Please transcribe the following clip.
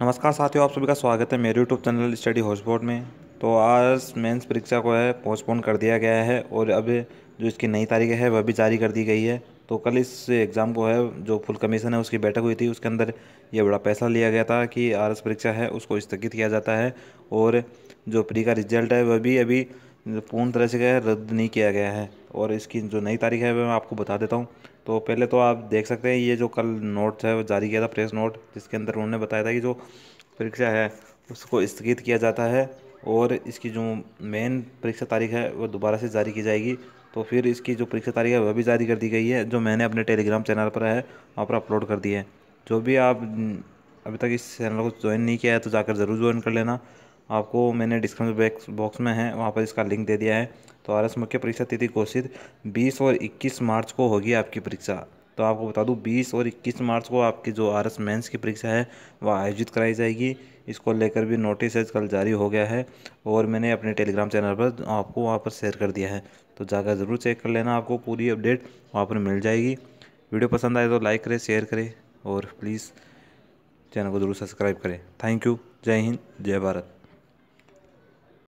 नमस्कार साथियों आप सभी का स्वागत है मेरे यूट्यूब चैनल स्टडी हॉस्पोर्ट में तो आज मेंस परीक्षा को है पोस्टपोन कर दिया गया है और अब जो इसकी नई तारीख है वह भी जारी कर दी गई है तो कल इस एग्ज़ाम को है जो फुल कमीशन है उसकी बैठक हुई थी उसके अंदर ये बड़ा फैसला लिया गया था कि आर परीक्षा है उसको स्थगित किया जाता है और जो प्री का रिजल्ट है वह भी अभी पूर्ण तरह से रद्द नहीं किया गया है और इसकी जो नई तारीख है वह मैं आपको बता देता हूँ तो पहले तो आप देख सकते हैं ये जो कल नोट है वो जारी किया था प्रेस नोट जिसके अंदर उन्होंने बताया था कि जो परीक्षा है उसको स्थगित किया जाता है और इसकी जो मेन परीक्षा तारीख है वो दोबारा से जारी की जाएगी तो फिर इसकी जो परीक्षा तारीख है वह भी जारी कर दी गई है जो मैंने अपने टेलीग्राम चैनल पर है वहाँ पर अपलोड कर दी है जो भी आप अभी तक इस चैनल को ज्वाइन नहीं किया है तो जाकर ज़रूर ज्वाइन कर लेना आपको मैंने डिस्क्रिप्शन बॉक्स में है वहाँ पर इसका लिंक दे दिया है तो आर मुख्य परीक्षा तिथि घोषित बीस और इक्कीस मार्च को होगी आपकी परीक्षा तो आपको बता दूं 20 और 21 मार्च को आपकी जो आर एस की परीक्षा है वह आयोजित कराई जाएगी इसको लेकर भी नोटिस आज कल जारी हो गया है और मैंने अपने टेलीग्राम चैनल पर आपको वहाँ पर शेयर कर दिया है तो जाकर ज़रूर चेक कर लेना आपको पूरी अपडेट वहाँ पर मिल जाएगी वीडियो पसंद आए तो लाइक करें शेयर करें और प्लीज़ चैनल को ज़रूर सब्सक्राइब करें थैंक यू जय हिंद जय भारत